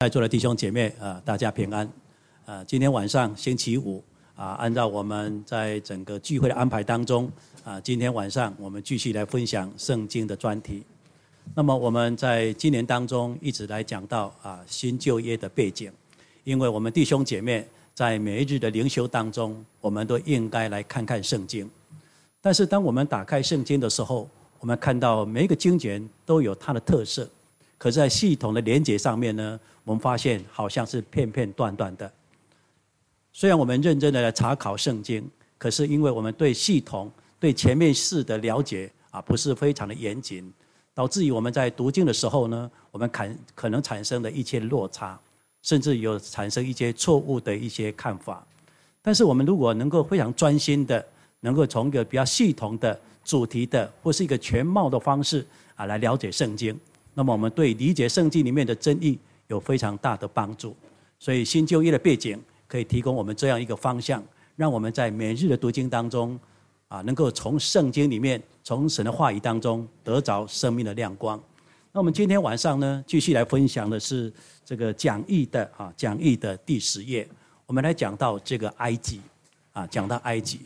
在座的弟兄姐妹啊，大家平安！啊，今天晚上星期五啊，按照我们在整个聚会的安排当中啊，今天晚上我们继续来分享圣经的专题。那么我们在今年当中一直来讲到啊新旧业的背景，因为我们弟兄姐妹在每一日的灵修当中，我们都应该来看看圣经。但是当我们打开圣经的时候，我们看到每一个经卷都有它的特色。可是，在系统的连接上面呢，我们发现好像是片片段段的。虽然我们认真的来查考圣经，可是因为我们对系统、对前面事的了解啊，不是非常的严谨，导致于我们在读经的时候呢，我们产可能产生的一些落差，甚至有产生一些错误的一些看法。但是，我们如果能够非常专心的，能够从一个比较系统的主题的，或是一个全貌的方式啊，来了解圣经。那么，我们对理解圣经里面的争议有非常大的帮助。所以，新旧约的背景可以提供我们这样一个方向，让我们在每日的读经当中啊，能够从圣经里面、从神的话语当中得着生命的亮光。那我们今天晚上呢，继续来分享的是这个讲义的啊，讲义的第十页，我们来讲到这个埃及啊，讲到埃及。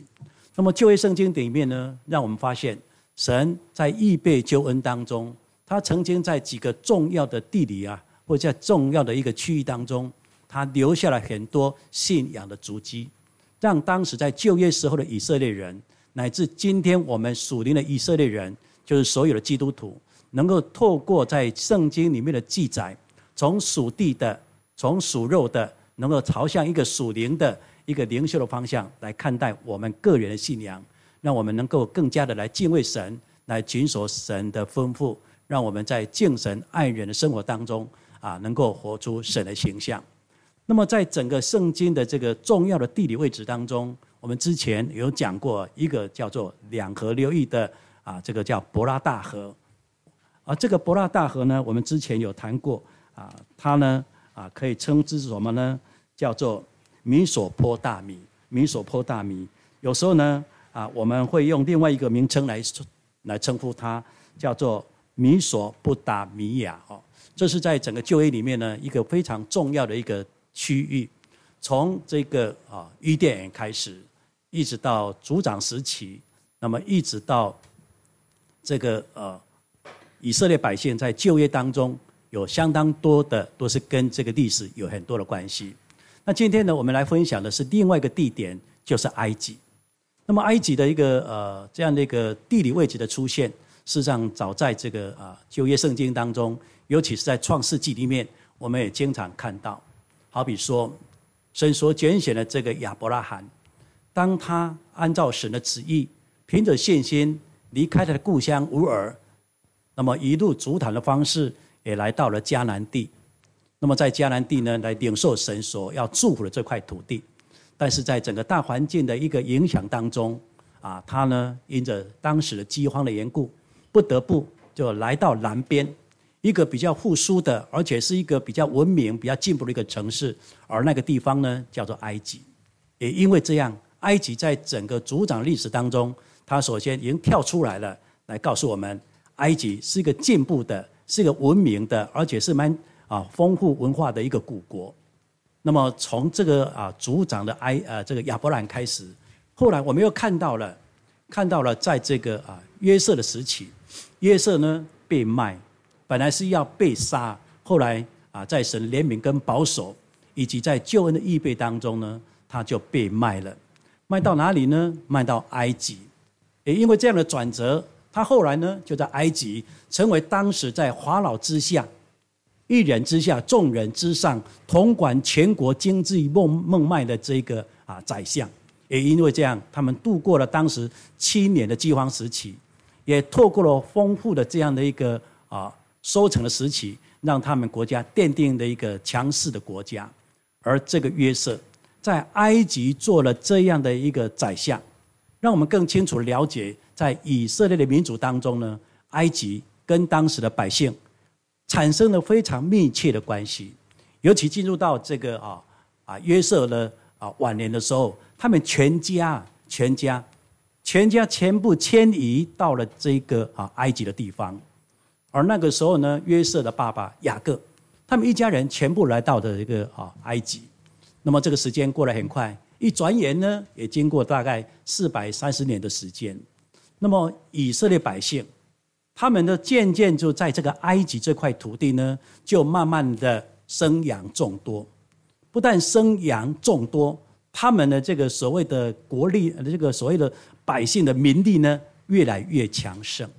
那么，旧约圣经里面呢，让我们发现神在预备救恩当中。他曾经在几个重要的地理啊，或者在重要的一个区域当中，他留下了很多信仰的足迹，让当时在就业时候的以色列人，乃至今天我们属灵的以色列人，就是所有的基督徒，能够透过在圣经里面的记载，从属地的，从属肉的，能够朝向一个属灵的一个灵修的方向来看待我们个人的信仰，让我们能够更加的来敬畏神，来谨守神的吩咐。让我们在敬神爱人的生活当中啊，能够活出神的形象。那么，在整个圣经的这个重要的地理位置当中，我们之前有讲过一个叫做两河流域的啊，这个叫伯拉大河。而这个伯拉大河呢，我们之前有谈过啊，它呢啊，可以称之什么呢？叫做米索坡大米，米索坡大米。有时候呢啊，我们会用另外一个名称来来称呼它，叫做。米索不达米亚哦，这是在整个就业里面呢一个非常重要的一个区域，从这个啊伊甸园开始，一直到组长时期，那么一直到这个呃以色列百姓在就业当中有相当多的都是跟这个历史有很多的关系。那今天呢，我们来分享的是另外一个地点，就是埃及。那么埃及的一个呃这样的一个地理位置的出现。事实上，早在这个啊，旧约圣经当中，尤其是在创世纪里面，我们也经常看到。好比说，神所拣选的这个亚伯拉罕，当他按照神的旨意，凭着信心离开他的故乡乌尔，那么一路足坦的方式，也来到了迦南地。那么在迦南地呢，来领受神所要祝福的这块土地。但是在整个大环境的一个影响当中，啊，他呢，因着当时的饥荒的缘故。不得不就来到南边，一个比较富庶的，而且是一个比较文明、比较进步的一个城市。而那个地方呢，叫做埃及。也因为这样，埃及在整个族长历史当中，他首先已经跳出来了，来告诉我们，埃及是一个进步的，是一个文明的，而且是蛮啊丰富文化的一个古国。那么从这个啊族长的埃呃这个亚伯兰开始，后来我们又看到了，看到了在这个啊约瑟的时期。约瑟呢被卖，本来是要被杀，后来啊，在神怜悯跟保守，以及在救恩的预备当中呢，他就被卖了。卖到哪里呢？卖到埃及。也因为这样的转折，他后来呢就在埃及成为当时在法老之下一人之下、众人之上，统管全国经济孟孟卖的这个啊宰相。也因为这样，他们度过了当时七年的饥荒时期。也透过了丰富的这样的一个啊收成的时期，让他们国家奠定了一个强势的国家。而这个约瑟在埃及做了这样的一个宰相，让我们更清楚了解，在以色列的民族当中呢，埃及跟当时的百姓产生了非常密切的关系。尤其进入到这个啊啊约瑟的啊晚年的时候，他们全家全家。全家全部迁移到了这个啊埃及的地方，而那个时候呢，约瑟的爸爸雅各，他们一家人全部来到的这个啊埃及。那么这个时间过得很快，一转眼呢，也经过大概四百三十年的时间。那么以色列百姓，他们呢渐渐就在这个埃及这块土地呢，就慢慢的生养众多。不但生养众多，他们的这个所谓的国力，这个所谓的。百姓的民力呢，越来越强盛，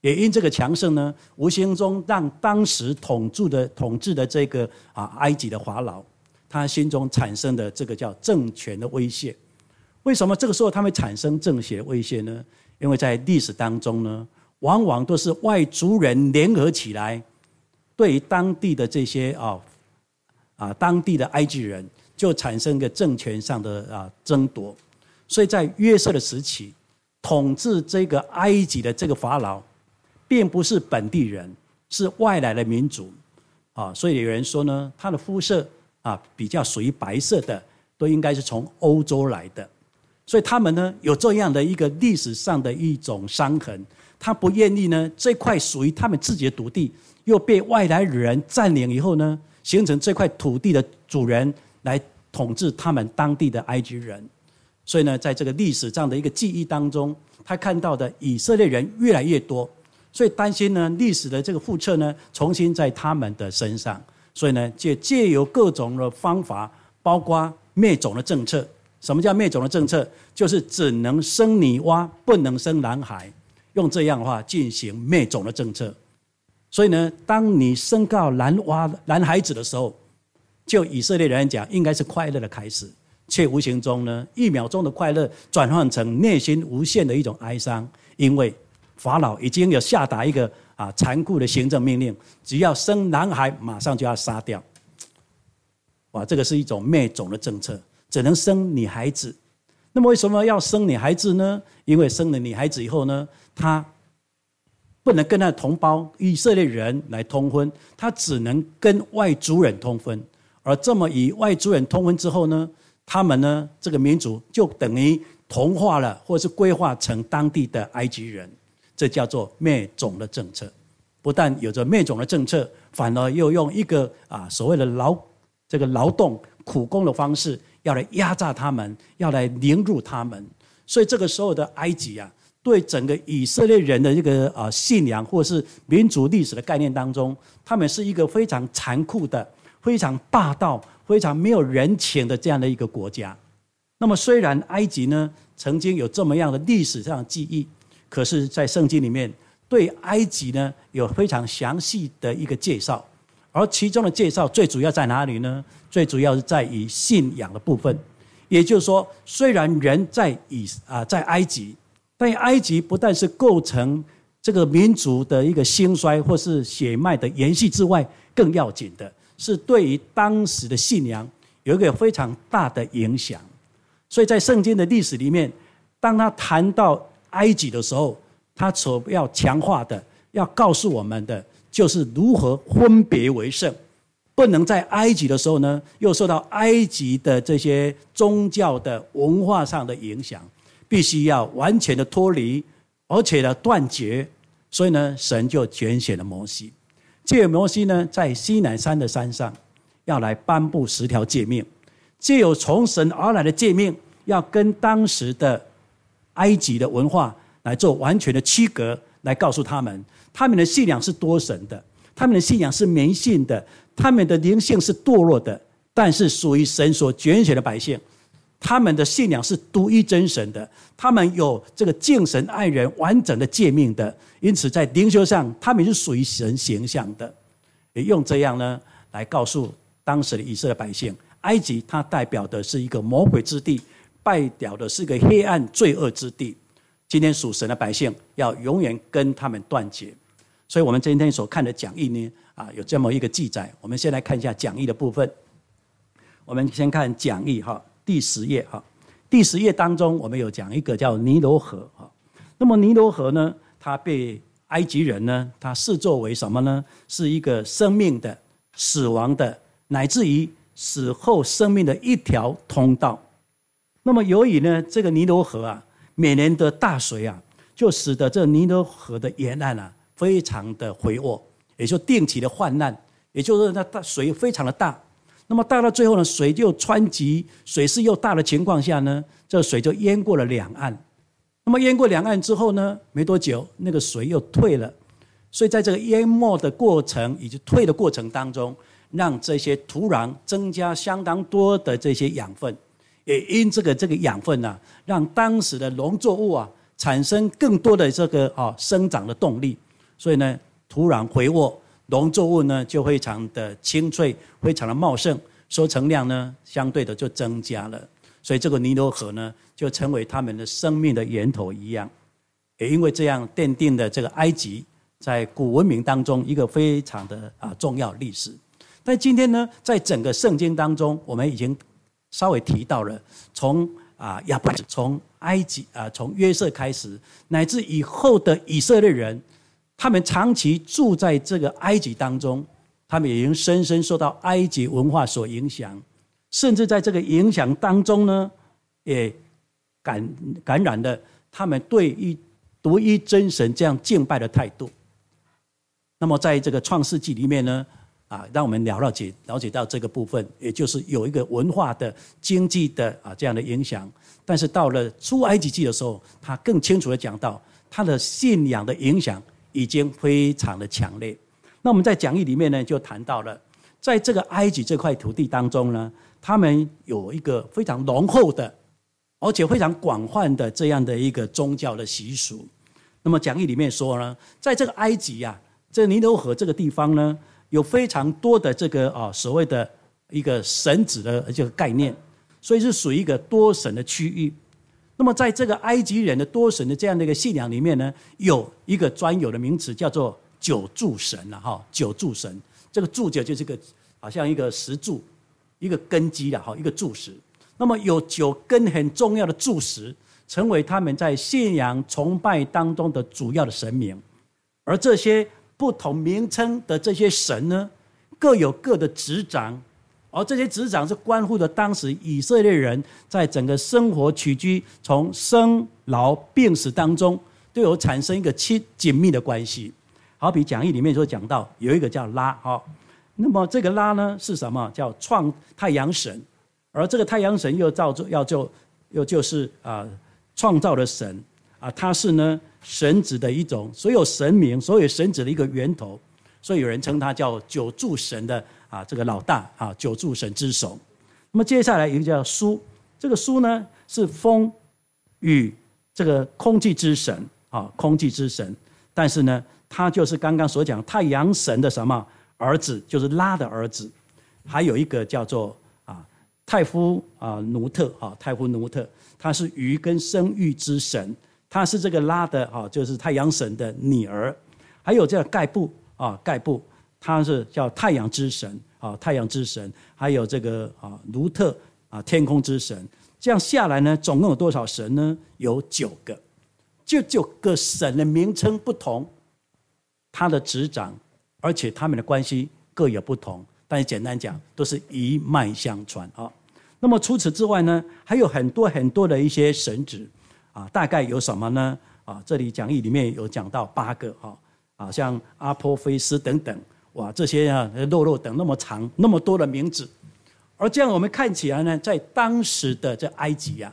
也因这个强盛呢，无形中让当时统治的、统治的这个啊，埃及的华老，他心中产生的这个叫政权的威胁。为什么这个时候他会产生政权威胁呢？因为在历史当中呢，往往都是外族人联合起来，对当地的这些啊啊当地的埃及人，就产生一个政权上的啊争夺。所以在约瑟的时期，统治这个埃及的这个法老，并不是本地人，是外来的民族，啊，所以有人说呢，他的肤色啊比较属于白色的，都应该是从欧洲来的，所以他们呢有这样的一个历史上的一种伤痕，他不愿意呢这块属于他们自己的土地又被外来人占领以后呢，形成这块土地的主人来统治他们当地的埃及人。所以呢，在这个历史上的一个记忆当中，他看到的以色列人越来越多，所以担心呢，历史的这个复测呢，重新在他们的身上。所以呢，借借由各种的方法，包括灭种的政策。什么叫灭种的政策？就是只能生女娲，不能生男孩。用这样的话进行灭种的政策。所以呢，当你生到男娃、男孩子的时候，就以色列人讲，应该是快乐的开始。却无形中呢，一秒钟的快乐转换成内心无限的一种哀伤，因为法老已经有下达一个啊残酷的行政命令：，只要生男孩，马上就要杀掉。哇，这个是一种灭种的政策，只能生女孩子。那么为什么要生女孩子呢？因为生了女孩子以后呢，她不能跟她的同胞以色列人来通婚，她只能跟外族人通婚。而这么与外族人通婚之后呢？他们呢，这个民族就等于同化了，或者是规划成当地的埃及人，这叫做灭种的政策。不但有着灭种的政策，反而又用一个啊所谓的劳这个劳动苦工的方式，要来压榨他们，要来凌辱他们。所以这个时候的埃及啊，对整个以色列人的这个啊信仰或是民族历史的概念当中，他们是一个非常残酷的、非常霸道。非常没有人情的这样的一个国家，那么虽然埃及呢曾经有这么样的历史上的记忆，可是，在圣经里面对埃及呢有非常详细的一个介绍，而其中的介绍最主要在哪里呢？最主要是在于信仰的部分，也就是说，虽然人在以啊在埃及，但埃及不但是构成这个民族的一个兴衰或是血脉的延续之外，更要紧的。是对于当时的信仰有一个非常大的影响，所以在圣经的历史里面，当他谈到埃及的时候，他所要强化的、要告诉我们的，就是如何分别为圣，不能在埃及的时候呢，又受到埃及的这些宗教的文化上的影响，必须要完全的脱离，而且呢断绝，所以呢，神就拣选了摩西。借摩西呢，在西南山的山上，要来颁布十条诫命，借有从神而来的诫命，要跟当时的埃及的文化来做完全的区隔，来告诉他们，他们的信仰是多神的，他们的信仰是迷信的，他们的灵性是堕落的，但是属于神所拣选的百姓。他们的信仰是独一真神的，他们有这个敬神爱人完整的诫命的，因此在灵修上，他们也是属于神形象的。也用这样呢来告诉当时的以色列百姓，埃及它代表的是一个魔鬼之地，拜掉的是一个黑暗罪恶之地。今天属神的百姓要永远跟他们断绝。所以，我们今天所看的讲义呢，啊，有这么一个记载。我们先来看一下讲义的部分。我们先看讲义哈。第十页哈，第十页当中我们有讲一个叫尼罗河哈，那么尼罗河呢，它被埃及人呢，它视作为什么呢？是一个生命的、死亡的，乃至于死后生命的一条通道。那么由于呢，这个尼罗河啊，每年的大水啊，就使得这尼罗河的沿岸啊，非常的肥沃，也就定期的泛滥，也就是那大水非常的大。那么到了最后呢，水就湍急，水势又大的情况下呢，这水就淹过了两岸。那么淹过两岸之后呢，没多久那个水又退了。所以在这个淹没的过程以及退的过程当中，让这些土壤增加相当多的这些养分，也因这个这个养分呢，让当时的农作物啊产生更多的这个啊生长的动力。所以呢，土壤肥沃。农作物呢就非常的清脆，非常的茂盛，收成量呢相对的就增加了，所以这个尼罗河呢就成为他们的生命的源头一样，也因为这样奠定的这个埃及在古文明当中一个非常的啊重要历史。但今天呢，在整个圣经当中，我们已经稍微提到了从啊亚伯，从埃及啊从约瑟开始，乃至以后的以色列人。他们长期住在这个埃及当中，他们已经深深受到埃及文化所影响，甚至在这个影响当中呢，也感感染了他们对于独一真神这样敬拜的态度。那么在这个创世纪里面呢，啊，让我们了了解了解到这个部分，也就是有一个文化的、经济的啊这样的影响。但是到了出埃及记的时候，他更清楚的讲到他的信仰的影响。已经非常的强烈。那我们在讲义里面呢，就谈到了，在这个埃及这块土地当中呢，他们有一个非常浓厚的，而且非常广泛的这样的一个宗教的习俗。那么讲义里面说呢，在这个埃及呀，这尼罗河这个地方呢，有非常多的这个啊所谓的一个神子的这个概念，所以是属于一个多神的区域。那么，在这个埃及人的多神的这样的一个信仰里面呢，有一个专有的名词叫做“九柱神”了哈，“九柱神”这个“柱”就就是个好像一个石柱、一个根基的哈，一个柱石。那么有九根很重要的柱石，成为他们在信仰崇拜当中的主要的神明。而这些不同名称的这些神呢，各有各的执掌。而这些职掌是关乎的，当时以色列人在整个生活起居，从生老病死当中，都有产生一个亲紧密的关系。好比讲义里面所讲到，有一个叫拉哈，那么这个拉呢是什么？叫创太阳神，而这个太阳神又造作要就，又就是啊创造的神啊，他是呢神子的一种，所有神明，所有神子的一个源头，所以有人称他叫九柱神的。啊，这个老大啊，九柱神之首。那么接下来一个叫苏，这个苏呢是风与这个空气之神啊，空气之神。但是呢，他就是刚刚所讲太阳神的什么儿子，就是拉的儿子。还有一个叫做啊泰夫啊奴特啊，泰夫奴特，他是鱼跟生育之神，他是这个拉的啊，就是太阳神的女儿。还有叫盖布啊，盖布。他是叫太阳之神啊，太阳之神，还有这个啊卢特啊，天空之神，这样下来呢，总共有多少神呢？有九个，这九个神的名称不同，他的执掌，而且他们的关系各有不同，但是简单讲，都是一脉相传啊。那么除此之外呢，还有很多很多的一些神职啊，大概有什么呢？啊，这里讲义里面有讲到八个哈啊，像阿波菲斯等等。哇，这些啊，肉肉等那么长，那么多的名字，而这样我们看起来呢，在当时的这埃及呀，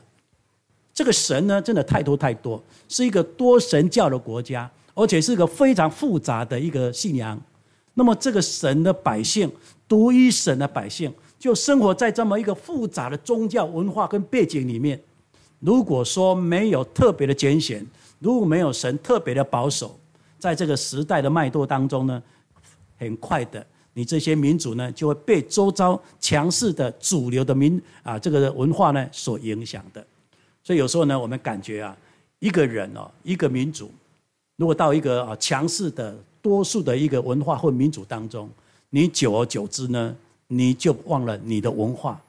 这个神呢，真的太多太多，是一个多神教的国家，而且是一个非常复杂的一个信仰。那么，这个神的百姓，独一神的百姓，就生活在这么一个复杂的宗教文化跟背景里面。如果说没有特别的艰险，如果没有神特别的保守，在这个时代的脉动当中呢？很快的，你这些民族呢，就会被周遭强势的主流的民啊，这个文化呢所影响的。所以有时候呢，我们感觉啊，一个人哦，一个民族，如果到一个啊强势的多数的一个文化或民族当中，你久而久之呢，你就忘了你的文化。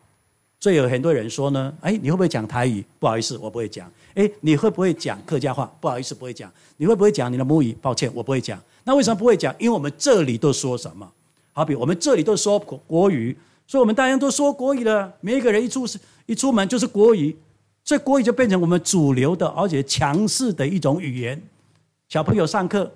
所以有很多人说呢，哎，你会不会讲台语？不好意思，我不会讲。哎，你会不会讲客家话？不好意思，不会讲。你会不会讲你的母语？抱歉，我不会讲。那为什么不会讲？因为我们这里都说什么？好比我们这里都说国语，所以我们大家都说国语了。每一个人一出一出门就是国语，所以国语就变成我们主流的而且强势的一种语言。小朋友上课，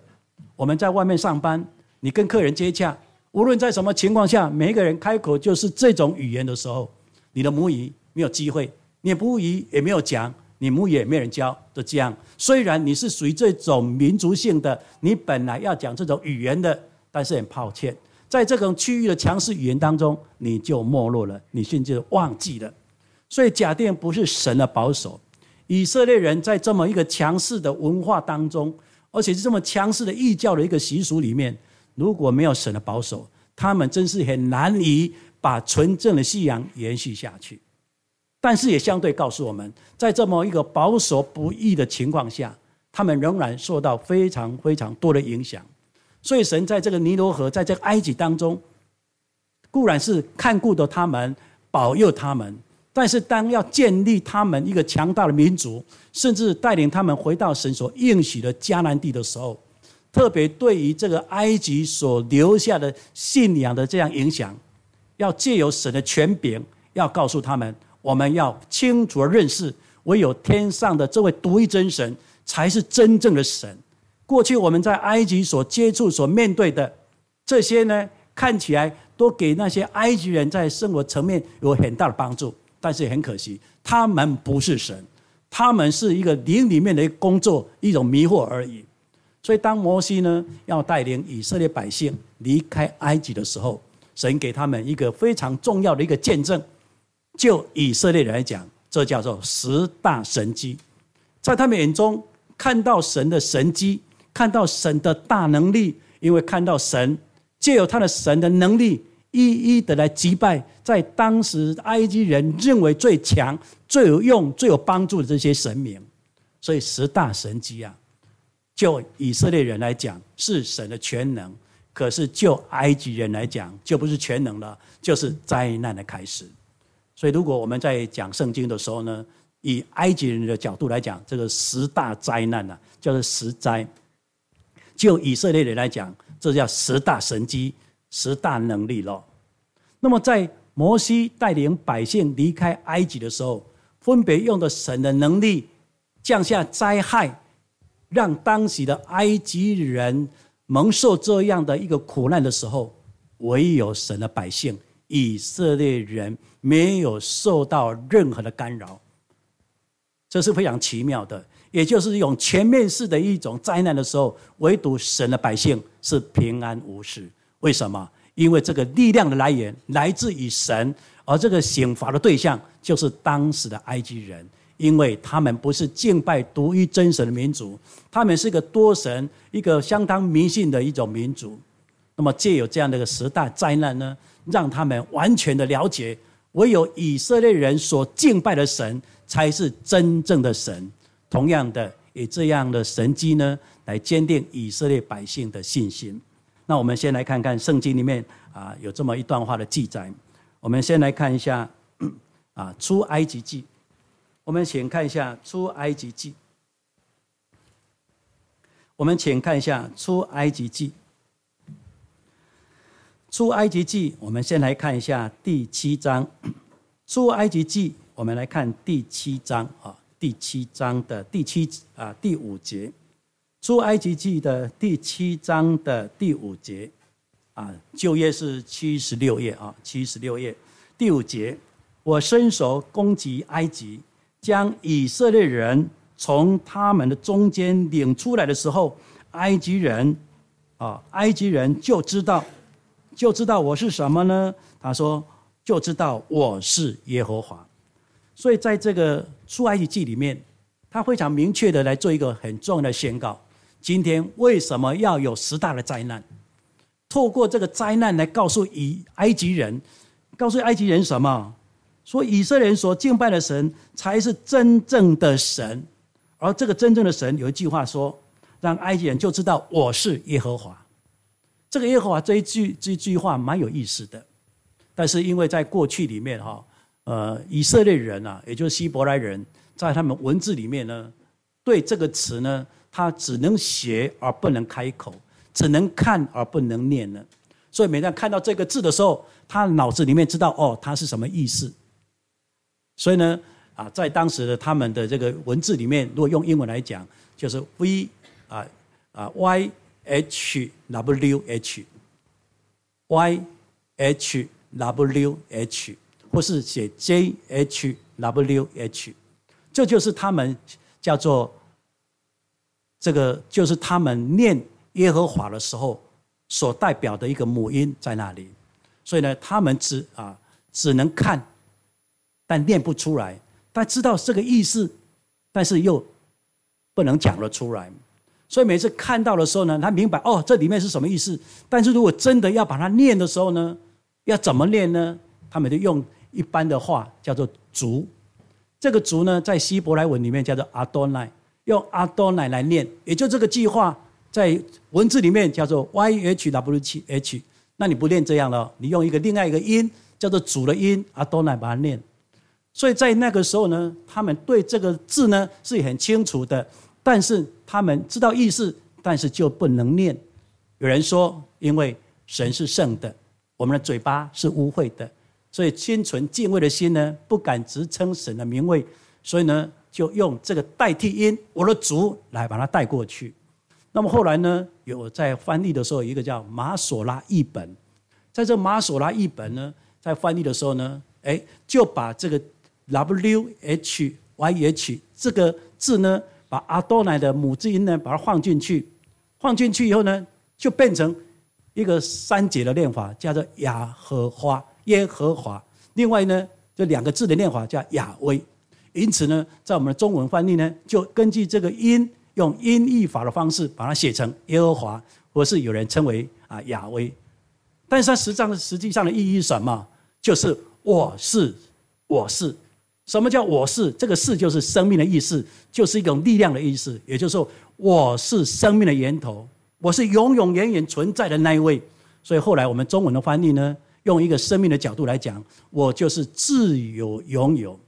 我们在外面上班，你跟客人接洽，无论在什么情况下，每一个人开口就是这种语言的时候，你的母语没有机会，你母语也没有讲。你牧也没人教，就这样。虽然你是属于这种民族性的，你本来要讲这种语言的，但是很抱歉，在这种区域的强势语言当中，你就没落了，你甚至忘记了。所以，假定不是神的保守，以色列人在这么一个强势的文化当中，而且是这么强势的异教的一个习俗里面，如果没有神的保守，他们真是很难以把纯正的信仰延续下去。但是也相对告诉我们，在这么一个保守不易的情况下，他们仍然受到非常非常多的影响。所以，神在这个尼罗河，在这个埃及当中，固然是看顾着他们，保佑他们。但是，当要建立他们一个强大的民族，甚至带领他们回到神所应许的迦南地的时候，特别对于这个埃及所留下的信仰的这样影响，要借由神的权柄，要告诉他们。我们要清楚的认识，唯有天上的这位独一真神才是真正的神。过去我们在埃及所接触、所面对的这些呢，看起来都给那些埃及人在生活层面有很大的帮助，但是很可惜，他们不是神，他们是一个灵里面的工作，一种迷惑而已。所以，当摩西呢要带领以色列百姓离开埃及的时候，神给他们一个非常重要的一个见证。就以色列人来讲，这叫做十大神机，在他们眼中看到神的神机，看到神的大能力，因为看到神借由他的神的能力，一一的来击败在当时埃及人认为最强、最有用、最有帮助的这些神明，所以十大神机啊，就以色列人来讲是神的全能，可是就埃及人来讲就不是全能了，就是灾难的开始。所以，如果我们在讲圣经的时候呢，以埃及人的角度来讲，这个十大灾难呢，叫做十灾；就以色列人来讲，这叫十大神机、十大能力了。那么，在摩西带领百姓离开埃及的时候，分别用的神的能力降下灾害，让当时的埃及人蒙受这样的一个苦难的时候，唯有神的百姓以色列人。没有受到任何的干扰，这是非常奇妙的。也就是用全面式的一种灾难的时候，唯独神的百姓是平安无事。为什么？因为这个力量的来源来自于神，而这个刑罚的对象就是当时的埃及人，因为他们不是敬拜独一真神的民族，他们是一个多神、一个相当迷信的一种民族。那么借有这样的一个时代灾难呢，让他们完全的了解。唯有以色列人所敬拜的神才是真正的神。同样的，以这样的神迹呢，来坚定以色列百姓的信心。那我们先来看看圣经里面啊有这么一段话的记载。我们先来看一下 啊，《出埃及记》。我们请看一下《出埃及记》。我们请看一下《出埃及记》。出埃及记，我们先来看一下第七章。出埃及记，我们来看第七章啊，第七章的第七啊第五节。出埃及记的第七章的第五节，啊，旧页是七十六页啊，七十六页第五节。我伸手攻击埃及，将以色列人从他们的中间领出来的时候，埃及人，啊，埃及人就知道。就知道我是什么呢？他说：“就知道我是耶和华。”所以在这个出埃及记里面，他非常明确的来做一个很重要的宣告：今天为什么要有十大的灾难？透过这个灾难来告诉以埃及人，告诉埃及人什么？说以色列人所敬拜的神才是真正的神，而这个真正的神有一句话说：“让埃及人就知道我是耶和华。”这个耶和华这一句这一句话蛮有意思的，但是因为在过去里面哈，呃，以色列人呐，也就是希伯来人，在他们文字里面呢，对这个词呢，他只能写而不能开口，只能看而不能念呢，所以每当看到这个字的时候，他脑子里面知道哦，它是什么意思。所以呢，啊，在当时的他们的这个文字里面，如果用英文来讲，就是 V 啊啊 Y。hwh yhw h，或是写 jhw h，这就是他们叫做这个，就是他们念耶和华的时候所代表的一个母音在那里。所以呢，他们只啊只能看，但念不出来，但知道这个意思，但是又不能讲得出来。所以每次看到的时候呢，他明白哦，这里面是什么意思。但是如果真的要把它念的时候呢，要怎么念呢？他们就用一般的话叫做“足”，这个“足”呢，在希伯来文里面叫做“阿多奈”，用“阿多奈”来念，也就这个计划在文字里面叫做 “Y H W H”。那你不念这样了，你用一个另外一个音叫做“主”的音“阿多奈”把它念。所以在那个时候呢，他们对这个字呢是很清楚的，但是。他们知道意思，但是就不能念。有人说，因为神是圣的，我们的嘴巴是污秽的，所以心存敬畏的心呢，不敢直称神的名位，所以呢，就用这个代替音“我的主”来把它带过去。那么后来呢，有在翻译的时候，一个叫马索拉译本，在这马索拉译本呢，在翻译的时候呢，哎，就把这个 “w h y h” 这个字呢。把阿多乃的母之音呢，把它放进去，放进去以后呢，就变成一个三节的念法，叫做雅和华耶和华。另外呢，这两个字的念法叫雅威。因此呢，在我们的中文翻译呢，就根据这个音，用音译法的方式把它写成耶和华，或是有人称为啊雅威。但是它实际上实际上的意义什么？就是我是，我是。什么叫我是？这个“是”就是生命的意识，就是一种力量的意思。也就是说，我是生命的源头，我是永永远远存在的那一位。所以后来我们中文的翻译呢，用一个生命的角度来讲，我就是自有拥有。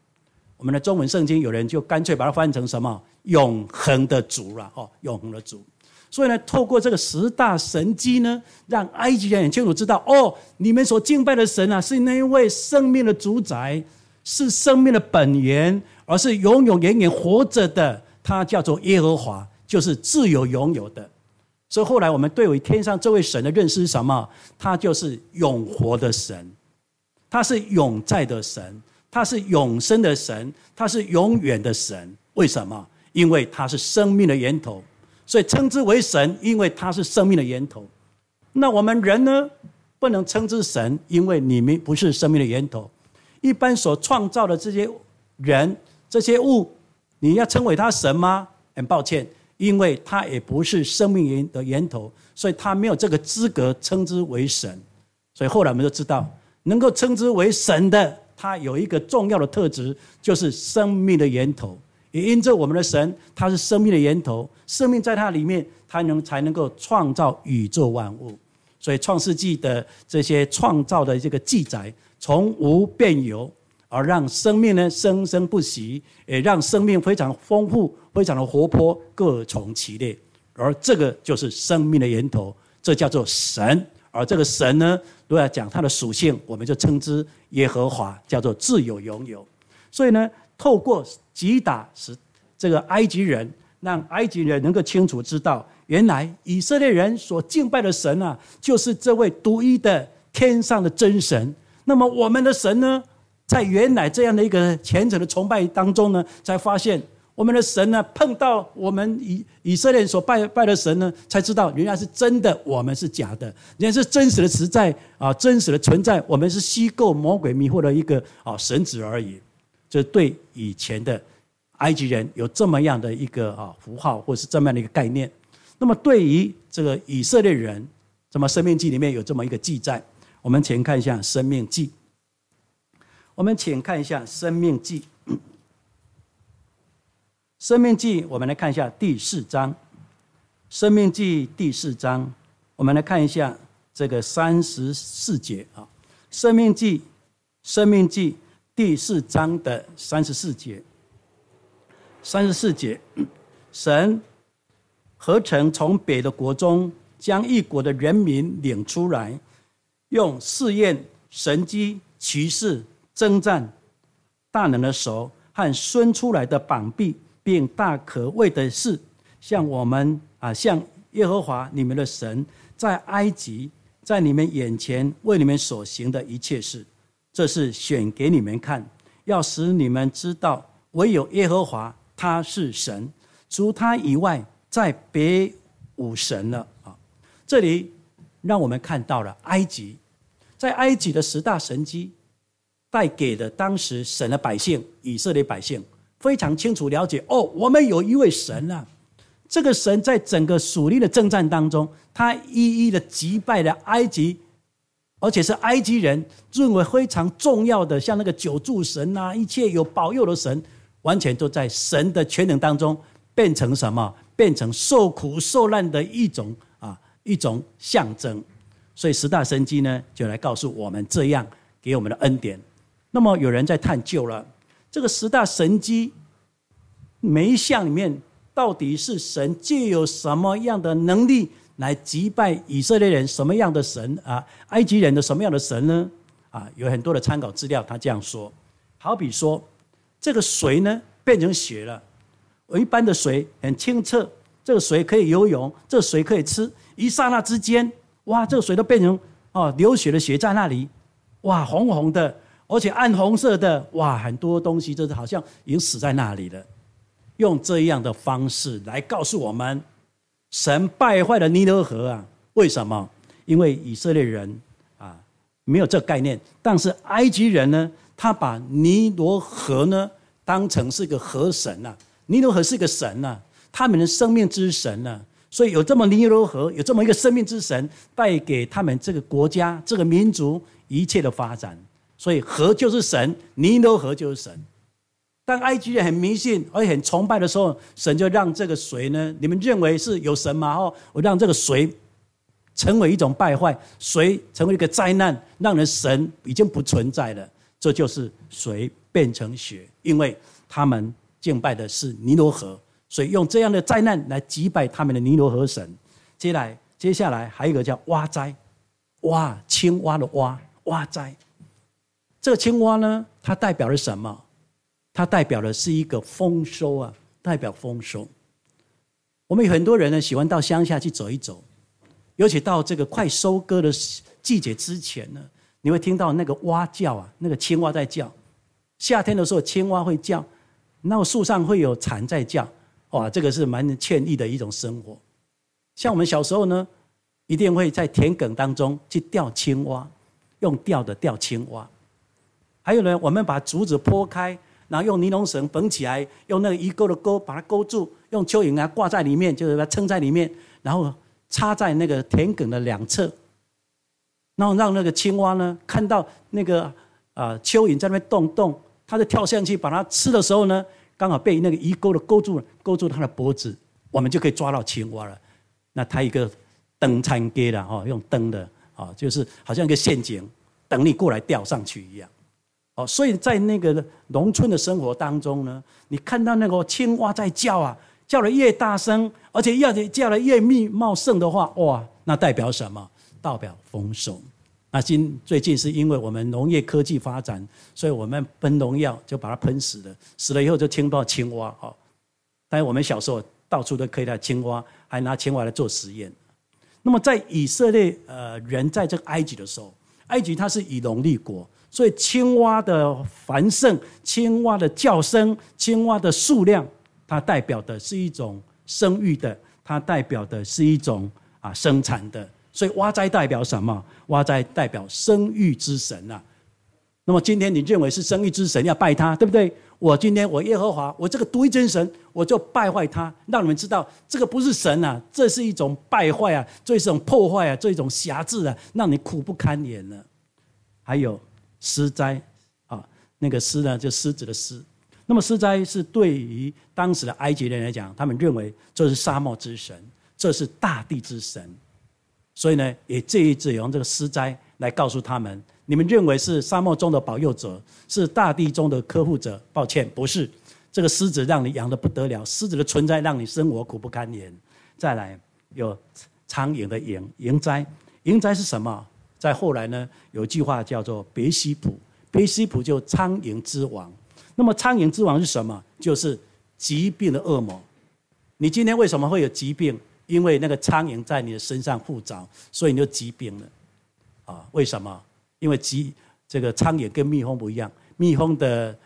我们的中文圣经有人就干脆把它翻译成什么“永恒的主”了哦，永恒的主。所以呢，透过这个十大神机呢，让埃及人很清楚知道：哦，你们所敬拜的神啊，是那一位生命的主宰。是生命的本源，而是永永远远活着的，它叫做耶和华，就是自由拥有的。所以后来我们对于天上这位神的认识是什么？他就是永活的神，他是永在的神，他是永生的神，他是永远的神。为什么？因为他是生命的源头，所以称之为神。因为他是生命的源头。那我们人呢？不能称之神，因为你们不是生命的源头。一般所创造的这些人、这些物，你要称为他神吗？很抱歉，因为他也不是生命源的源头，所以他没有这个资格称之为神。所以后来我们就知道，能够称之为神的，他有一个重要的特质，就是生命的源头。也因着我们的神，他是生命的源头，生命在他里面，他能才能够创造宇宙万物。所以《创世纪》的这些创造的这个记载。从无变有，而让生命呢生生不息，也让生命非常丰富、非常的活泼，各从其类。而这个就是生命的源头，这叫做神。而这个神呢，都要讲它的属性，我们就称之耶和华，叫做自有拥有。所以呢，透过击打使这个埃及人，让埃及人能够清楚知道，原来以色列人所敬拜的神啊，就是这位独一的天上的真神。那么我们的神呢，在原来这样的一个虔诚的崇拜当中呢，才发现我们的神呢，碰到我们以以色列所拜拜的神呢，才知道原来是真的，我们是假的，人家是真实的存在啊，真实的存在，我们是虚构魔鬼迷惑的一个啊神子而已。这对以前的埃及人有这么样的一个啊符号，或是这么样的一个概念。那么对于这个以色列人，那么《生命记》里面有这么一个记载？我们请看一下《生命记》，我们请看一下《生命记》。《生命记》我们来看一下第四章，《生命记》第四章，我们来看一下这个三十四节啊，《生命记》《生命记》第四章的三十四节。三十四节，神何曾从北的国中将一国的人民领出来？用试验神机、骑士征战大能的手和伸出来的膀臂，并大可为的事，像我们啊，像耶和华你们的神，在埃及，在你们眼前为你们所行的一切事，这是选给你们看，要使你们知道，唯有耶和华他是神，除他以外再别无神了啊！这里让我们看到了埃及。在埃及的十大神迹，带给的当时神的百姓以色列百姓非常清楚了解哦，我们有一位神啊，这个神在整个属灵的征战当中，他一一的击败了埃及，而且是埃及人认为非常重要的，像那个九柱神啊，一切有保佑的神，完全都在神的全能当中变成什么？变成受苦受难的一种啊，一种象征。所以十大神机呢，就来告诉我们这样给我们的恩典。那么有人在探究了这个十大神机每一项里面，到底是神借有什么样的能力来击败以色列人？什么样的神啊？埃及人的什么样的神呢？啊，有很多的参考资料，他这样说：好比说，这个水呢变成血了，一般的水很清澈，这个水可以游泳，这水可以吃，一刹那之间。哇，这个水都变成哦流血的血在那里，哇，红红的，而且暗红色的，哇，很多东西，就是好像已经死在那里了。用这样的方式来告诉我们，神败坏了尼罗河啊？为什么？因为以色列人啊没有这概念，但是埃及人呢，他把尼罗河呢当成是个河神呐，尼罗河是个神呐，他们的生命之神呢。所以有这么尼罗河，有这么一个生命之神，带给他们这个国家、这个民族一切的发展。所以河就是神，尼罗河就是神。当埃及人很迷信而且很崇拜的时候，神就让这个水呢，你们认为是有神吗？哦，我让这个水成为一种败坏，水成为一个灾难，让人神已经不存在了。这就是水变成血，因为他们敬拜的是尼罗河。所以用这样的灾难来击败他们的尼罗河神。接下来，接下来还有一个叫蛙灾，蛙青蛙的蛙蛙灾。这个青蛙呢，它代表了什么？它代表的是一个丰收啊，代表丰收。我们有很多人呢，喜欢到乡下去走一走，尤其到这个快收割的季节之前呢，你会听到那个蛙叫啊，那个青蛙在叫。夏天的时候，青蛙会叫，那个树上会有蝉在叫。哇，这个是蛮惬意的一种生活。像我们小时候呢，一定会在田埂当中去钓青蛙，用钓的钓青蛙。还有呢，我们把竹子剖开，然后用尼龙绳绑起来，用那个鱼钩的钩把它勾住，用蚯蚓啊挂在里面，就是把它撑在里面，然后插在那个田埂的两侧，然后让那个青蛙呢看到那个啊蚯蚓在那边动动，它就跳上去把它吃的时候呢。刚好被那个鱼钩的钩住，了，钩住它的脖子，我们就可以抓到青蛙了。那它一个登餐阶的哦，用登的哦，就是好像一个陷阱，等你过来钓上去一样哦。所以在那个农村的生活当中呢，你看到那个青蛙在叫啊，叫的越大声，而且要叫的越密茂盛的话，哇，那代表什么？代表丰收。那今最近是因为我们农业科技发展，所以我们喷农药就把它喷死了，死了以后就听到青蛙哦。但是我们小时候到处都可以看到青蛙，还拿青蛙来做实验。那么在以色列，呃，人在这个埃及的时候，埃及它是以农立国，所以青蛙的繁盛、青蛙的叫声、青蛙的数量，它代表的是一种生育的，它代表的是一种啊生产的。所以蛙灾代表什么？蛙灾代表生育之神呐。那么今天你认为是生育之神要拜他，对不对？我今天我耶和华，我这个独一真神，我就败坏他，让你们知道这个不是神啊，这是一种败坏啊，这是一种破坏啊，这一种瑕制啊，让你苦不堪言了。还有狮灾啊，那个狮呢，就狮子的狮。那么狮灾是对于当时的埃及人来讲，他们认为这是沙漠之神，这是大地之神。所以呢，也这一次用这个诗斋来告诉他们：你们认为是沙漠中的保佑者，是大地中的呵护者？抱歉，不是。这个狮子让你养的不得了，狮子的存在让你生活苦不堪言。再来，有苍蝇的蝇蝇灾，蝇灾是什么？再后来呢，有一句话叫做“别西卜”，别西卜就苍蝇之王。那么苍蝇之王是什么？就是疾病的恶魔。你今天为什么会有疾病？因为那个苍蝇在你的身上附着，所以你就疾病了啊？为什么？因为疾这个苍蝇跟蜜蜂不一样，蜜蜂的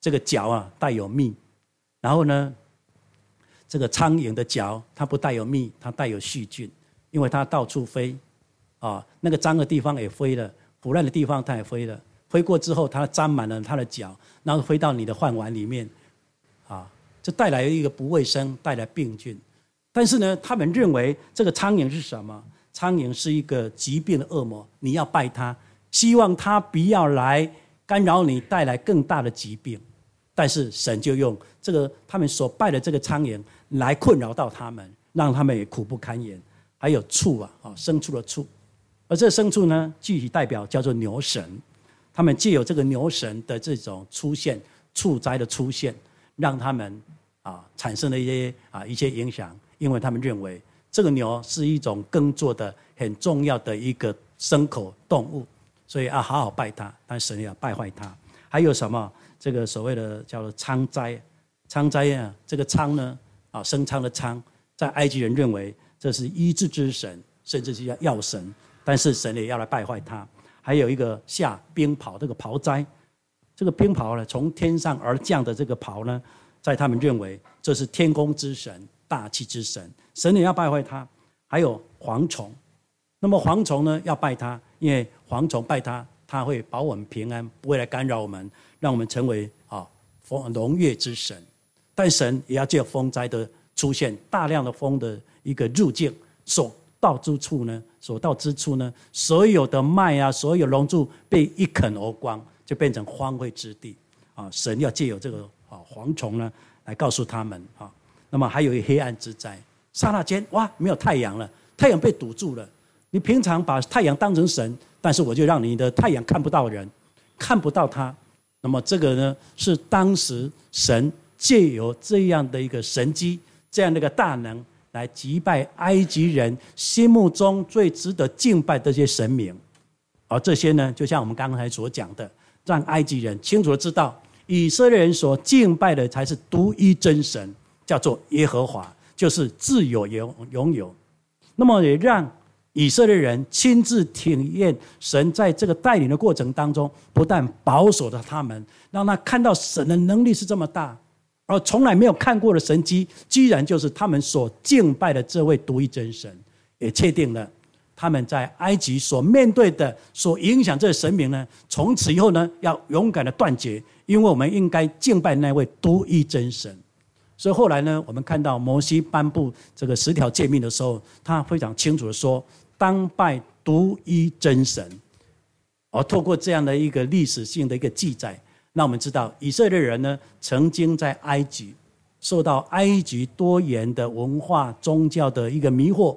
这个脚啊带有蜜，然后呢，这个苍蝇的脚它不带有蜜，它带有细菌，因为它到处飞啊，那个脏的地方也飞了，腐烂的地方它也飞了，飞过之后它沾满了它的脚，然后飞到你的饭碗里面啊，这带来一个不卫生，带来病菌。但是呢，他们认为这个苍蝇是什么？苍蝇是一个疾病的恶魔，你要拜它，希望它不要来干扰你，带来更大的疾病。但是神就用这个他们所拜的这个苍蝇来困扰到他们，让他们也苦不堪言。还有畜啊，啊，牲畜的畜，而这牲畜呢，具体代表叫做牛神。他们借由这个牛神的这种出现，畜灾的出现，让他们啊产生了一些啊一些影响。因为他们认为这个牛是一种耕作的很重要的一个牲口动物，所以要好好拜它。但神也要败坏它。还有什么？这个所谓的叫做仓灾，仓灾啊，这个仓呢啊，生仓的仓，在埃及人认为这是一治之神，甚至是要药神。但是神也要来败坏它。还有一个下冰雹，这个雹灾，这个冰雹呢，从天上而降的这个雹呢，在他们认为这是天空之神。大气之神，神也要拜会他；还有蝗虫，那么蝗虫呢要拜他，因为蝗虫拜他，他会保我们平安，不会来干扰我们，让我们成为啊风农业之神。但神也要借风灾的出现，大量的风的一个入境，所到之处呢，所到之处呢，所有的麦啊，所有农作物被一啃而光，就变成荒废之地啊。神要借有这个啊蝗虫呢，来告诉他们啊。那么还有黑暗之灾，刹那间，哇，没有太阳了，太阳被堵住了。你平常把太阳当成神，但是我就让你的太阳看不到人，看不到他。那么这个呢，是当时神借由这样的一个神机，这样的一个大能，来击败埃及人心目中最值得敬拜这些神明。而这些呢，就像我们刚才所讲的，让埃及人清楚的知道，以色列人所敬拜的才是独一真神。叫做耶和华，就是自有拥拥有。那么也让以色列人亲自体验神在这个带领的过程当中，不但保守着他们，让他看到神的能力是这么大，而从来没有看过的神迹，居然就是他们所敬拜的这位独一真神，也确定了他们在埃及所面对的、所影响这神明呢。从此以后呢，要勇敢的断绝，因为我们应该敬拜那位独一真神。所以后来呢，我们看到摩西颁布这个十条诫命的时候，他非常清楚的说：“当拜独一真神。”而透过这样的一个历史性的一个记载，那我们知道以色列人呢，曾经在埃及受到埃及多元的文化、宗教的一个迷惑。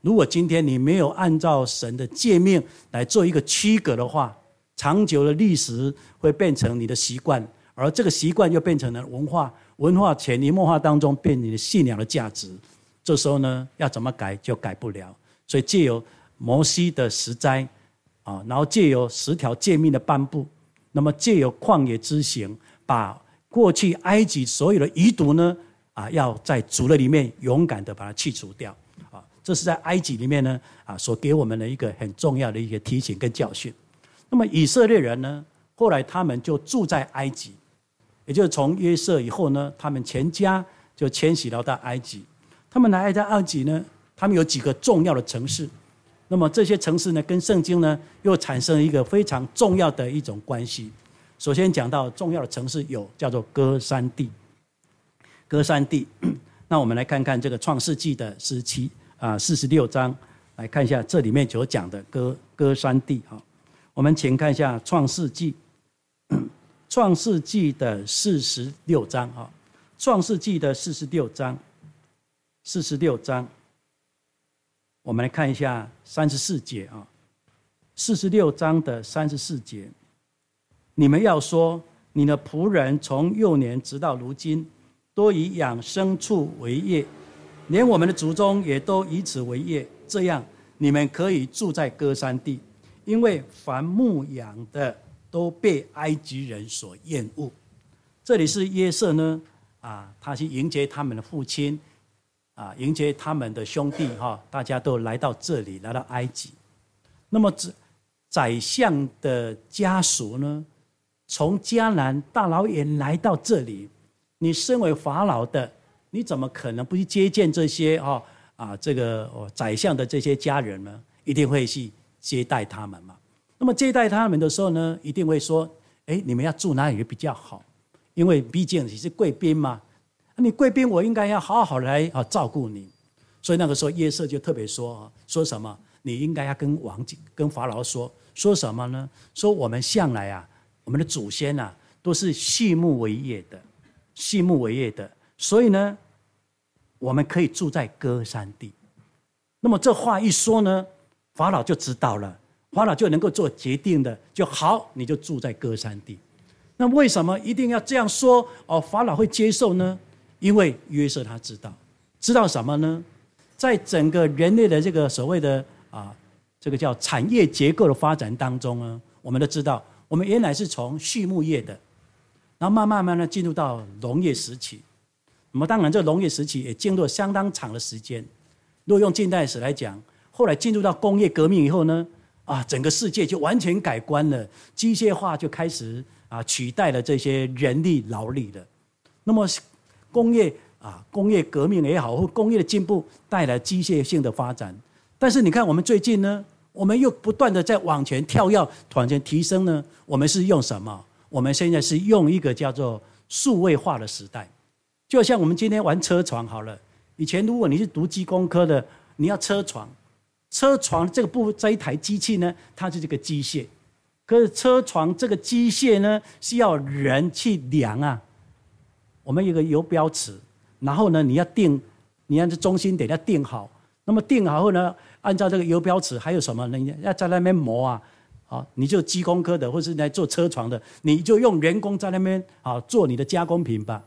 如果今天你没有按照神的诫命来做一个区隔的话，长久的历史会变成你的习惯，而这个习惯又变成了文化。文化潜移默化当中变成信仰的价值，这时候呢要怎么改就改不了。所以借由摩西的十灾啊，然后借由十条诫命的颁布，那么借由旷野之行，把过去埃及所有的遗毒呢啊，要在族类里面勇敢的把它去除掉啊。这是在埃及里面呢啊所给我们的一个很重要的一个提醒跟教训。那么以色列人呢，后来他们就住在埃及。也就是从约瑟以后呢，他们全家就迁徙到到埃及。他们来到埃及呢，他们有几个重要的城市。那么这些城市呢，跟圣经呢，又产生一个非常重要的一种关系。首先讲到重要的城市有叫做歌山地。歌山地，那我们来看看这个创世纪的十七啊四十六章，来看一下这里面所讲的歌歌山地。好，我们请看一下创世纪。创世纪的四十六章啊，创世纪的四十六章，四十六章，我们来看一下三十四节啊，四十六章的三十四节，你们要说，你的仆人从幼年直到如今，多以养牲畜为业，连我们的族中也都以此为业，这样你们可以住在歌山地，因为凡牧养的。都被埃及人所厌恶。这里是约瑟呢，啊，他去迎接他们的父亲，啊，迎接他们的兄弟，哈，大家都来到这里，来到埃及。那么，宰宰相的家属呢，从迦南大老远来到这里，你身为法老的，你怎么可能不去接见这些哈啊这个宰相的这些家人呢？一定会去接待他们嘛。那么接待他们的时候呢，一定会说：“哎，你们要住哪里比较好？因为毕竟你是贵宾嘛。你贵宾，我应该要好好来啊照顾你。所以那个时候，约瑟就特别说：说什么？你应该要跟王、跟法老说说什么呢？说我们向来啊，我们的祖先啊，都是畜牧为业的，畜牧为业的。所以呢，我们可以住在歌山地。那么这话一说呢，法老就知道了。”法老就能够做决定的就好，你就住在歌山地。那为什么一定要这样说？哦，法老会接受呢？因为约瑟他知道，知道什么呢？在整个人类的这个所谓的啊，这个叫产业结构的发展当中呢，我们都知道，我们原来是从畜牧业的，然后慢慢慢慢进入到农业时期。那么当然，这农业时期也经过相当长的时间。如果用近代史来讲，后来进入到工业革命以后呢？啊，整个世界就完全改观了，机械化就开始啊取代了这些人力劳力了。那么工业啊，工业革命也好，或工业的进步带来机械性的发展。但是你看，我们最近呢，我们又不断的在往前跳跃、往前提升呢。我们是用什么？我们现在是用一个叫做数位化的时代。就像我们今天玩车床好了，以前如果你是读机工科的，你要车床。车床这个部这一台机器呢，它就是个机械，可是车床这个机械呢，需要人去量啊。我们有个游标尺，然后呢，你要定，你看这中心得要定好。那么定好后呢，按照这个游标尺，还有什么呢？要在那边磨啊，好，你就机工科的，或是来做车床的，你就用人工在那边啊做你的加工品吧。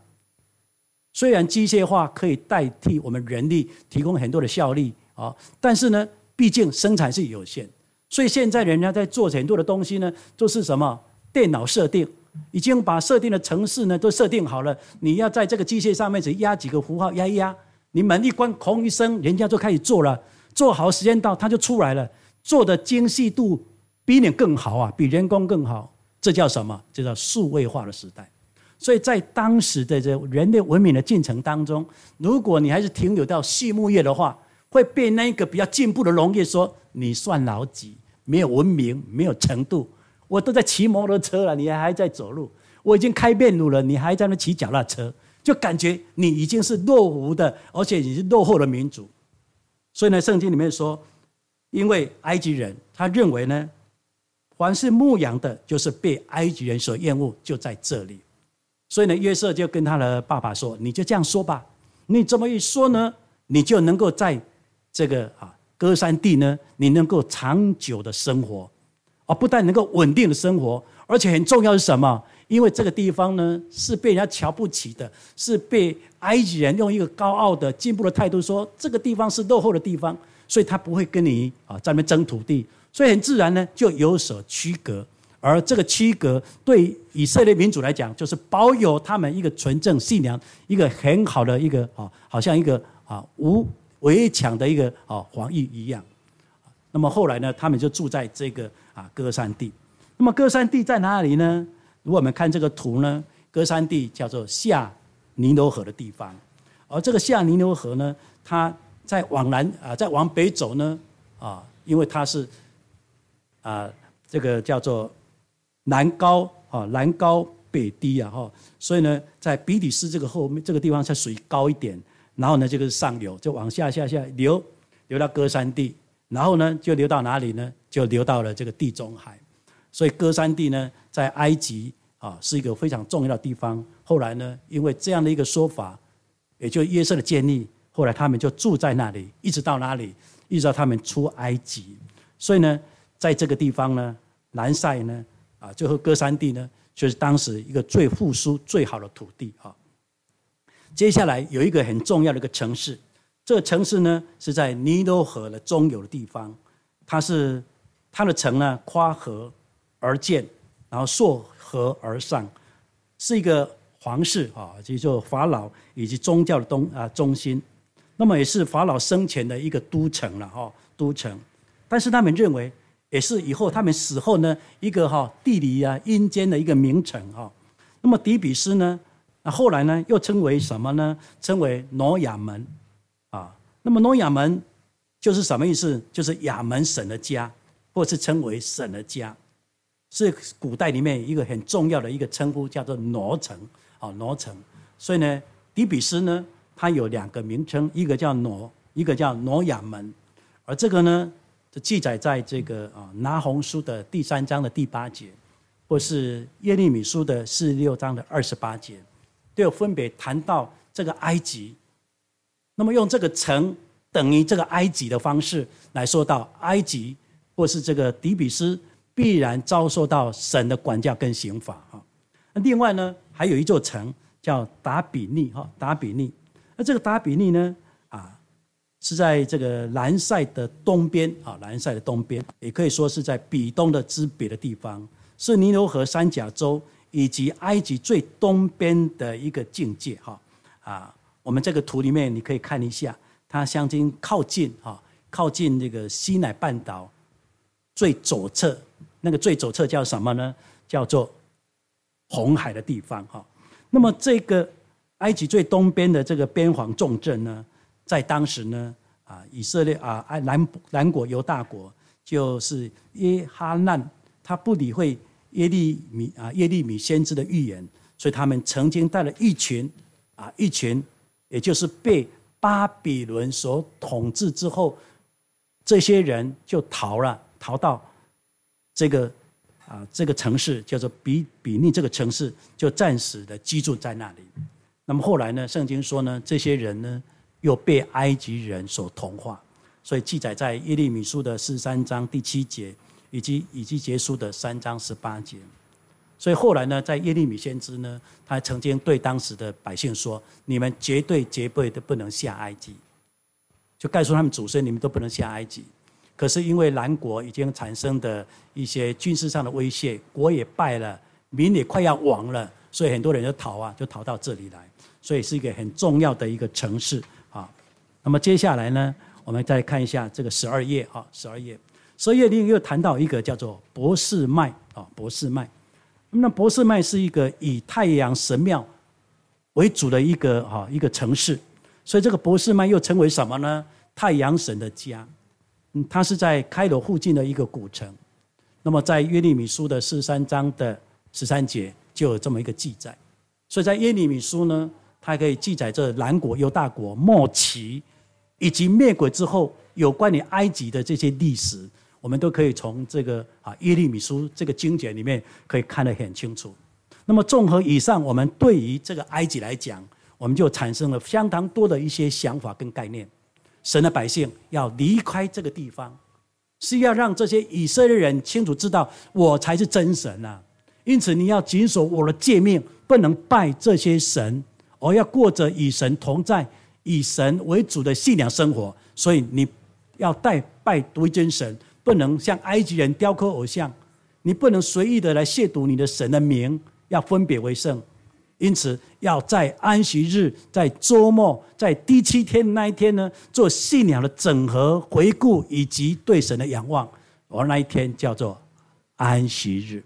虽然机械化可以代替我们人力，提供很多的效率啊，但是呢。毕竟生产是有限，所以现在人家在做很多的东西呢，都是什么电脑设定，已经把设定的城市呢都设定好了。你要在这个机械上面只压几个符号，压一压，你门一关，哐一声，人家就开始做了。做好时间到，它就出来了。做的精细度比你更好啊，比人工更好。这叫什么？这叫数位化的时代。所以在当时的这人类文明的进程当中，如果你还是停留到畜牧业的话。会被那一个比较进步的农业说你算老几？没有文明，没有程度，我都在骑摩托车了，你还在走路？我已经开遍路了，你还在那骑脚踏车？就感觉你已经是落伍的，而且你是落后的民族。所以呢，圣经里面说，因为埃及人他认为呢，凡是牧羊的，就是被埃及人所厌恶，就在这里。所以呢，约瑟就跟他的爸爸说：“你就这样说吧，你这么一说呢，你就能够在。”这个啊，戈山地呢，你能够长久的生活，啊，不但能够稳定的生活，而且很重要是什么？因为这个地方呢，是被人家瞧不起的，是被埃及人用一个高傲的进步的态度说这个地方是落后的地方，所以他不会跟你啊在那边争土地，所以很自然呢就有所区隔。而这个区隔对以色列民族来讲，就是保有他们一个纯正信仰，一个很好的一个啊，好像一个啊无。围墙的一个啊防御一样，那么后来呢，他们就住在这个啊歌山地。那么歌山地在哪里呢？如果我们看这个图呢，歌山地叫做下尼罗河的地方。而这个下尼罗河呢，它在往南啊，在往北走呢啊，因为它是啊这个叫做南高啊，南高北低啊哈，所以呢，在比底斯这个后面这个地方才属于高一点。然后呢，这个是上游，就往下下下流，流到歌山地，然后呢，就流到哪里呢？就流到了这个地中海。所以歌山地呢，在埃及啊，是一个非常重要的地方。后来呢，因为这样的一个说法，也就约瑟的建立，后来他们就住在那里，一直到哪里，一直到他们出埃及。所以呢，在这个地方呢，南塞呢，啊，最后歌山地呢，就是当时一个最富庶、最好的土地啊。接下来有一个很重要的一个城市，这个城市呢是在尼罗河的中游的地方，它是它的城呢跨河而建，然后溯河而上，是一个皇室啊，就叫法老以及宗教的东啊中心，那么也是法老生前的一个都城了哦，都城，但是他们认为也是以后他们死后呢一个哈地理啊阴间的一个名城哈，那么底比斯呢？那后来呢？又称为什么呢？称为挪亚门，啊，那么挪亚门就是什么意思？就是亚门省的家，或是称为省的家，是古代里面一个很重要的一个称呼，叫做挪城，啊，挪城。所以呢，底比斯呢，它有两个名称，一个叫挪，一个叫挪亚门。而这个呢，就记载在这个啊拿红书的第三章的第八节，或是耶利米书的四十六章的二十八节。就分别谈到这个埃及，那么用这个城等于这个埃及的方式来说到埃及，或是这个底比斯必然遭受到神的管教跟刑罚哈。那另外呢，还有一座城叫达比利哈达比利，那这个达比利呢啊，是在这个南塞的东边啊，南塞的东边也可以说是在比东的之别的地方，是尼罗河三角洲。以及埃及最东边的一个境界，哈啊，我们这个图里面你可以看一下，它相近靠近哈靠近这个西奈半岛最左侧，那个最左侧叫什么呢？叫做红海的地方哈。那么这个埃及最东边的这个边防重镇呢，在当时呢啊，以色列啊，南南国犹大国就是耶哈难，他不理会。耶利米啊，耶利米先知的预言，所以他们曾经带了一群啊，一群，也就是被巴比伦所统治之后，这些人就逃了，逃到这个啊这个城市，叫做比比利这个城市，就暂时的居住在那里。那么后来呢，圣经说呢，这些人呢又被埃及人所同化，所以记载在耶利米书的四十三章第七节。以及以及结束的三章十八节，所以后来呢，在耶利米先知呢，他曾经对当时的百姓说：“你们绝对绝对都不能下埃及，就告诉他们祖神你们都不能下埃及。”可是因为南国已经产生的一些军事上的威胁，国也败了，民也快要亡了，所以很多人就逃啊，就逃到这里来，所以是一个很重要的一个城市啊。那么接下来呢，我们再看一下这个十二页啊，十二页。所以你又谈到一个叫做博士麦啊，博士麦。那博士麦是一个以太阳神庙为主的一个哈一个城市，所以这个博士麦又称为什么呢？太阳神的家。嗯，它是在开罗附近的一个古城。那么在约利米书的十三章的十三节就有这么一个记载。所以在约利米书呢，它可以记载这南国犹大国末期以及灭国之后有关于埃及的这些历史。我们都可以从这个啊《耶利米书》这个经典里面可以看得很清楚。那么，综合以上，我们对于这个埃及来讲，我们就产生了相当多的一些想法跟概念。神的百姓要离开这个地方，是要让这些以色列人清楚知道，我才是真神啊！因此，你要谨守我的诫命，不能拜这些神，而要过着与神同在、以神为主的信仰生活。所以，你要带拜独一真神。不能像埃及人雕刻偶像，你不能随意的来亵渎你的神的名，要分别为圣。因此要在安息日，在周末，在第七天那一天呢，做信仰的整合、回顾以及对神的仰望，而那一天叫做安息日。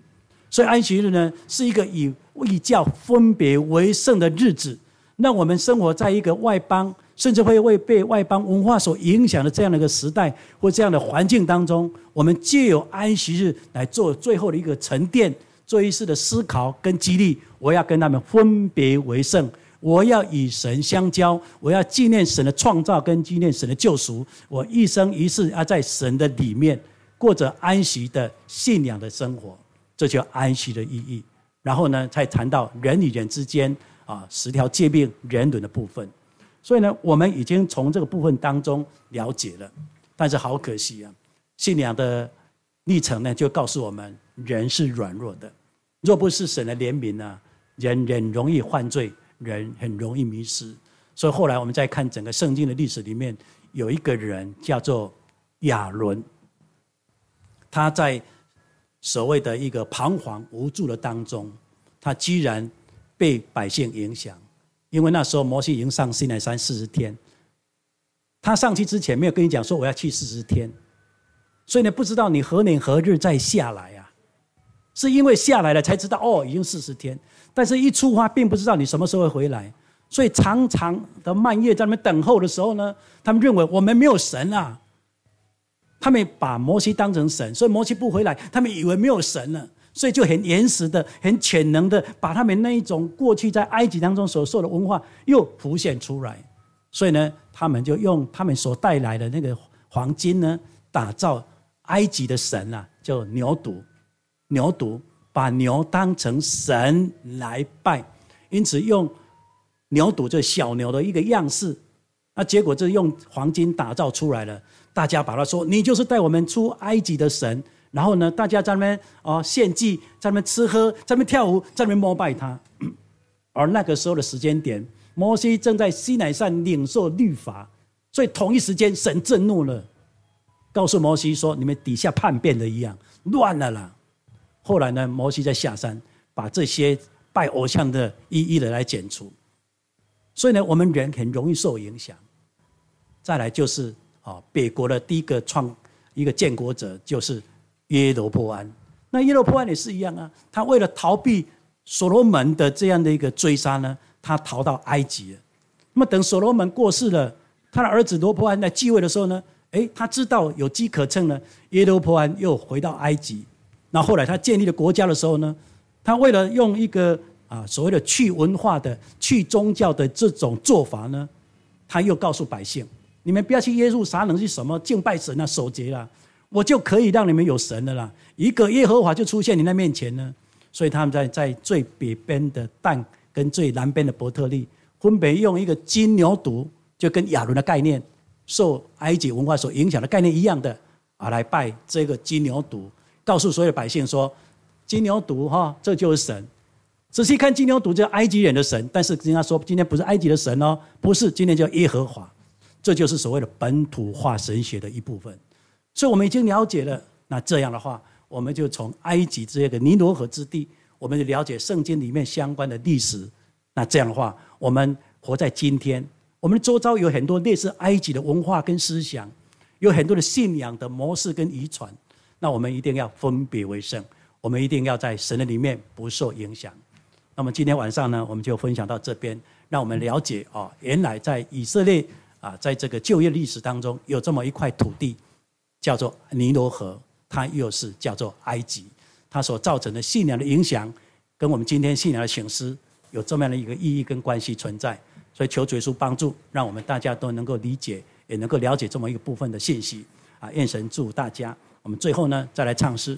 所以安息日呢，是一个以以教分别为圣的日子。那我们生活在一个外邦。甚至会为被外邦文化所影响的这样的一个时代或这样的环境当中，我们借由安息日来做最后的一个沉淀，做一次的思考跟激励。我要跟他们分别为圣，我要与神相交，我要纪念神的创造跟纪念神的救赎。我一生一世要在神的里面过着安息的信仰的生活，这叫安息的意义。然后呢，才谈到人与人之间啊十条诫命人伦的部分。所以呢，我们已经从这个部分当中了解了，但是好可惜啊，信仰的历程呢，就告诉我们人是软弱的，若不是神的怜悯呢，人很容易犯罪，人很容易迷失。所以后来我们再看整个圣经的历史里面，有一个人叫做亚伦，他在所谓的一个彷徨无助的当中，他居然被百姓影响。因为那时候摩西已经上西奈山四十天，他上去之前没有跟你讲说我要去四十天，所以呢不知道你何年何日再下来啊，是因为下来了才知道哦已经四十天，但是一出发并不知道你什么时候会回来，所以长长的漫夜在那边等候的时候呢，他们认为我们没有神啊，他们把摩西当成神，所以摩西不回来，他们以为没有神呢。所以就很原始的、很潜能的，把他们那一种过去在埃及当中所受的文化又浮现出来。所以呢，他们就用他们所带来的那个黄金呢，打造埃及的神啊，叫牛犊。牛犊把牛当成神来拜，因此用牛犊，就小牛的一个样式，那结果就用黄金打造出来了。大家把它说：“你就是带我们出埃及的神。”然后呢，大家在那边啊献祭，在那边吃喝，在那边跳舞，在那边膜拜他。而那个时候的时间点，摩西正在西乃山领受律法，所以同一时间神震怒了，告诉摩西说：“你们底下叛变的一样，乱了啦。”后来呢，摩西在下山，把这些拜偶像的一一的来剪除。所以呢，我们人很容易受影响。再来就是啊，北国的第一个创一个建国者就是。耶罗波安，那耶罗波安也是一样啊，他为了逃避所罗门的这样的一个追杀呢，他逃到埃及了。那么等所罗门过世了，他的儿子罗波安在继位的时候呢，诶，他知道有机可乘呢，耶罗波安又回到埃及。那后来他建立了国家的时候呢，他为了用一个啊所谓的去文化的、去宗教的这种做法呢，他又告诉百姓：你们不要去耶路撒冷去什么敬拜神啊、守节啦。我就可以让你们有神的啦！一个耶和华就出现你那面前呢，所以他们在在最北边的但跟最南边的伯特利，分别用一个金牛犊，就跟亚伦的概念、受埃及文化所影响的概念一样的啊，来拜这个金牛犊，告诉所有百姓说：金牛犊哈，这就是神。仔细看金牛犊，这是埃及人的神，但是人家说今天不是埃及的神哦，不是，今天叫耶和华，这就是所谓的本土化神学的一部分。所以我们已经了解了，那这样的话，我们就从埃及这些个尼罗河之地，我们就了解圣经里面相关的历史。那这样的话，我们活在今天，我们周遭有很多类似埃及的文化跟思想，有很多的信仰的模式跟遗传。那我们一定要分别为圣，我们一定要在神的里面不受影响。那么今天晚上呢，我们就分享到这边，让我们了解哦，原来在以色列啊，在这个就业历史当中，有这么一块土地。叫做尼罗河，它又是叫做埃及，它所造成的信仰的影响，跟我们今天信仰的形式有这么样的一个意义跟关系存在。所以求主耶稣帮助，让我们大家都能够理解，也能够了解这么一个部分的信息。啊，愿神祝大家。我们最后呢，再来唱诗。